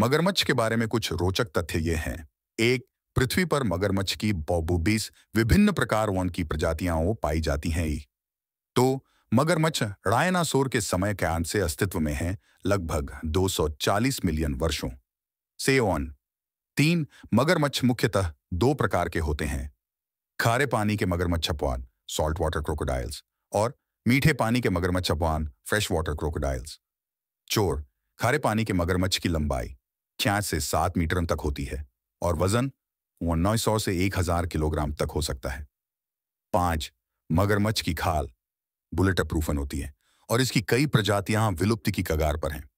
मगरमच्छ के बारे में कुछ रोचक तथ्य ये हैं एक पृथ्वी पर मगरमच्छ की बॉबूबीस विभिन्न प्रकार वन की प्रजातियां पाई जाती हैं तो मगरमच्छ रायनासोर के समय के अंत से अस्तित्व में है लगभग 240 मिलियन वर्षों से ऑन तीन मगरमच्छ मुख्यतः दो प्रकार के होते हैं खारे पानी के मगरमच्छ अपवान सॉल्ट वाटर क्रोकोडाइल्स और मीठे पानी के मगरमच्छ अपवान फ्रेश वाटर क्रोकोडाइल्स चोर खारे पानी के मगरमच्छ की लंबाई पाँच से सात मीटर तक होती है और वजन नौ सौ से एक हजार किलोग्राम तक हो सकता है पांच मगरमच्छ की खाल बुलेट अप्रूफन होती है और इसकी कई प्रजातियां विलुप्ति की कगार पर हैं